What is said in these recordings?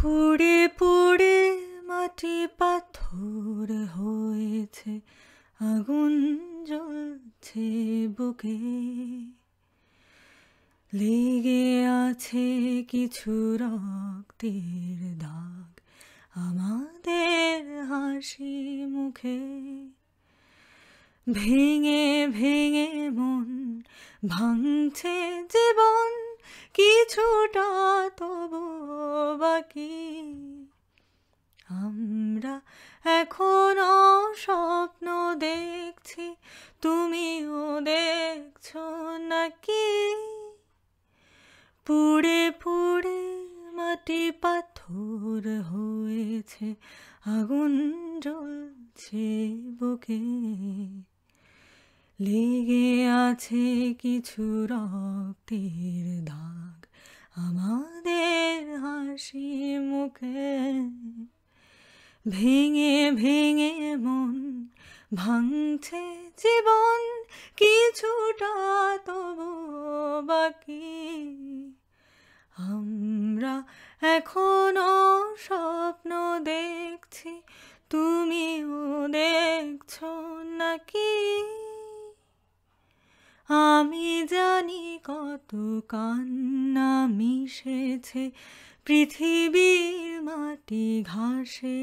পুড়ে পুড়ে মাটি পাথর হয়েছে আগুন জ্বলছে বুকে লেগে আছে কিছু রক্তের দাগ আমাদের হাসি মুখে ভেঙে ভেঙে মন ভাঙছে জীবন কিছুটা তবু বাকি আমরা এখনো স্বপ্ন দেখছি তুমিও দেখছো নাকি পুড়ে পুড়ে মাটি পাথর হয়েছে আগুন জ্বলছে বুকে লেগে আছে কিছু রক্তের ধার হাসি মুখে ভেঙে ভেঙে মন ভাঙছে জীবন কিছুটা তবু বাকি আমরা এখনো স্বপ্ন দেখছি তুমিও দেখছো নাকি আমি জানি কত কান্না মিশেছে পৃথিবীর মাটি ঘাসে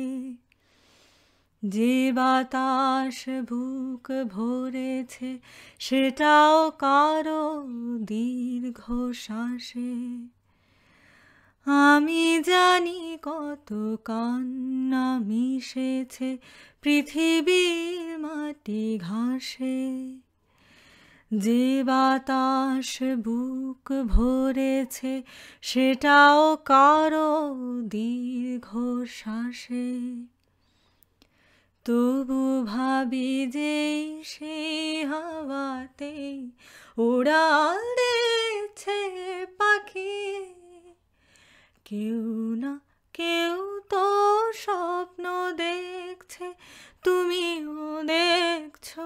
যে বাতাস বুক ভরেছে সেটাও কারো দীর্ঘ শ্বাসে আমি জানি কত কান্না মিশেছে পৃথিবীর মাটি ঘাসে যে বাতাস বুক ভরেছে সেটাও কারো শ্বাসে তবু ভাবি যে সেই হাওয়াতে উড়াল দিয়েছে পাখি কেউ না কেউ তো স্বপ্ন দেখছে তুমিও দেখছো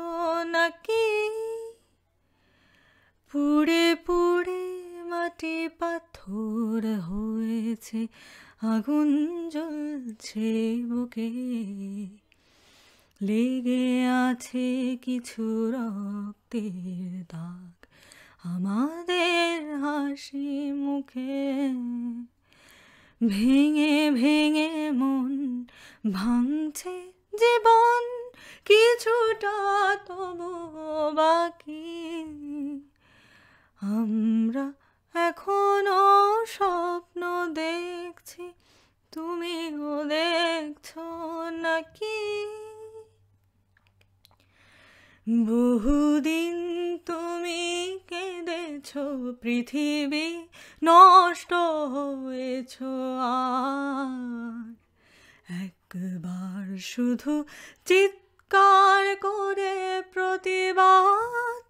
নাকি পুড়ে পুড়ে মাটি পাথর হয়েছে আগুন জ্বলছে বুকে লেগে আছে কিছু রক্তের দাগ আমাদের হাসি মুখে ভেঙে ভেঙে মন ভাঙছে জীবন কিছুটা তবু বাকি আমরা এখনো স্বপ্ন দেখছি তুমি গো দেখছো নাকি বহুদিন তুমি কেঁদেছ পৃথিবী নষ্ট হয়েছ একবার শুধু চিৎকার করে প্রতিবাদ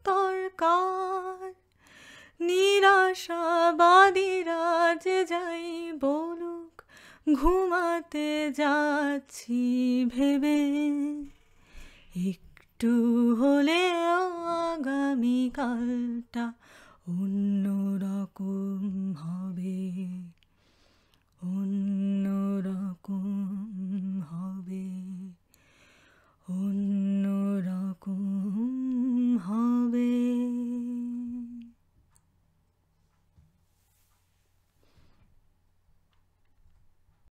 কাজে যাই বলুক ঘুমাতে যাচ্ছি ভেবে একটু হলেও আগামীকালটা অন্য রকম হবে অন্য রকম